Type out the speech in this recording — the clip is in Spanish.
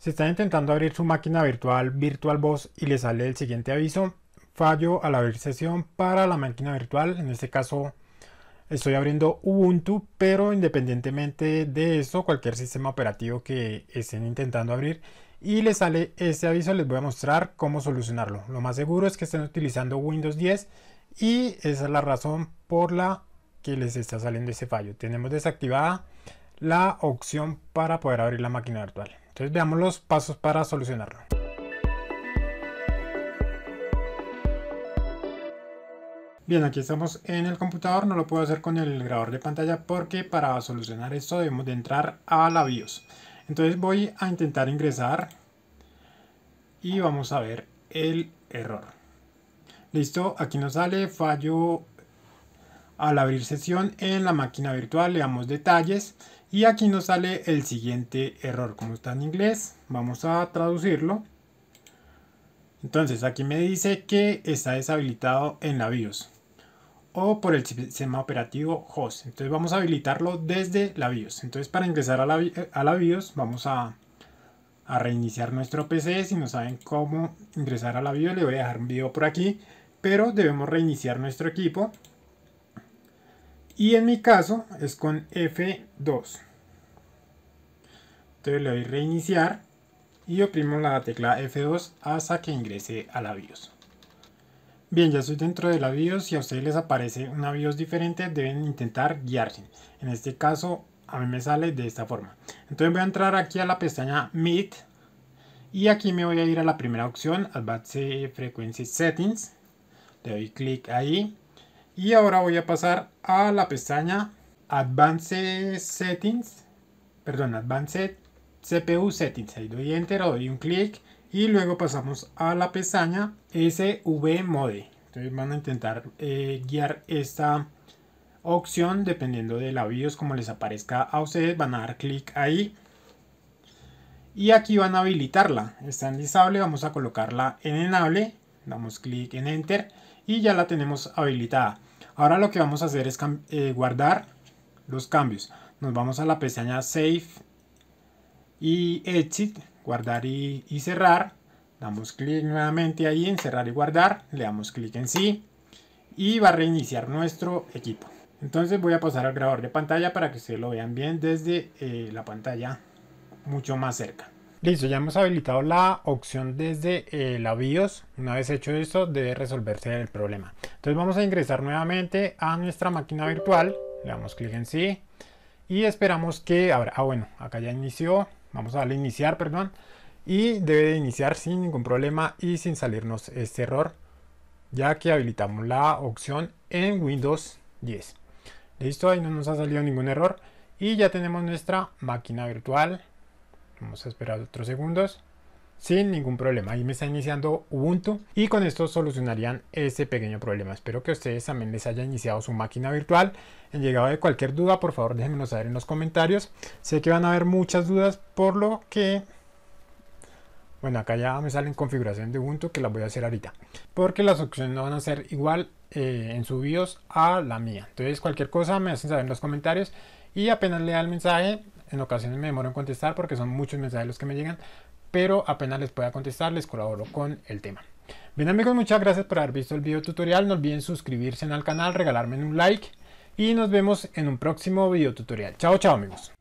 Si están intentando abrir su máquina virtual VirtualBox y le sale el siguiente aviso, fallo al abrir sesión para la máquina virtual, en este caso estoy abriendo Ubuntu, pero independientemente de eso, cualquier sistema operativo que estén intentando abrir y les sale este aviso, les voy a mostrar cómo solucionarlo. Lo más seguro es que estén utilizando Windows 10 y esa es la razón por la que les está saliendo ese fallo. Tenemos desactivada la opción para poder abrir la máquina virtual. Entonces veamos los pasos para solucionarlo. Bien, aquí estamos en el computador, no lo puedo hacer con el grabador de pantalla porque para solucionar esto debemos de entrar a la BIOS. Entonces voy a intentar ingresar y vamos a ver el error. Listo, aquí nos sale fallo al abrir sesión en la máquina virtual, le damos detalles y aquí nos sale el siguiente error. Como está en inglés, vamos a traducirlo. Entonces aquí me dice que está deshabilitado en la BIOS o por el sistema operativo host. Entonces vamos a habilitarlo desde la BIOS. Entonces para ingresar a la, BIOS vamos a, a, reiniciar nuestro PC. Si no saben cómo ingresar a la BIOS le voy a dejar un video por aquí. Pero debemos reiniciar nuestro equipo y en mi caso es con F2. Entonces le doy reiniciar y oprimo la tecla F2 hasta que ingrese a la BIOS. Bien, ya estoy dentro de la BIOS. Si a ustedes les aparece una BIOS diferente, deben intentar guiarse. En este caso, a mí me sale de esta forma. Entonces voy a entrar aquí a la pestaña Meet. Y aquí me voy a ir a la primera opción, Advanced Frequency Settings. Le doy clic ahí. Y ahora voy a pasar a la pestaña Advanced Settings, perdón, Advanced CPU Settings. Ahí doy Enter, doy un clic y luego pasamos a la pestaña SV Mode. Entonces van a intentar eh, guiar esta opción dependiendo de la BIOS como les aparezca a ustedes. Van a dar clic ahí y aquí van a habilitarla. Está en disable, vamos a colocarla en enable. Damos clic en Enter y ya la tenemos habilitada. Ahora lo que vamos a hacer es eh, guardar los cambios. Nos vamos a la pestaña Save y Exit, guardar y, cerrar. Damos clic nuevamente ahí en cerrar y guardar. Le damos clic en sí y va a reiniciar nuestro equipo. Entonces voy a pasar al grabador de pantalla para que ustedes lo vean bien desde eh, la pantalla mucho más cerca. Listo, ya hemos habilitado la opción desde eh, la BIOS. Una vez hecho esto, debe resolverse el problema. Entonces vamos a ingresar nuevamente a nuestra máquina virtual. Le damos clic en sí. Y esperamos que... Ahora, ah, bueno, acá ya inició. Vamos a darle iniciar, perdón. Y debe de iniciar sin ningún problema y sin salirnos este error. Ya que habilitamos la opción en Windows 10. Listo, ahí no nos ha salido ningún error. Y ya tenemos nuestra máquina virtual. Vamos a esperar otros segundos sin ningún problema. Ahí me está iniciando Ubuntu y con esto solucionarían este pequeño problema. Espero que ustedes también les haya iniciado su máquina virtual. En llegado de cualquier duda, por favor déjenmelo saber en los comentarios. Sé que van a haber muchas dudas, por lo que... Bueno, acá ya me salen configuración de Ubuntu que las voy a hacer ahorita. Porque las opciones no van a ser igual eh, en su BIOS a la mía. Entonces cualquier cosa me hacen saber en los comentarios. Y apenas lea el mensaje, en ocasiones me demoro en contestar porque son muchos mensajes los que me llegan pero apenas les pueda contestar les colaboro con el tema. Bien amigos, muchas gracias por haber visto el video tutorial, no olviden suscribirse al canal, regalarme un like y nos vemos en un próximo video tutorial. Chao, chao amigos.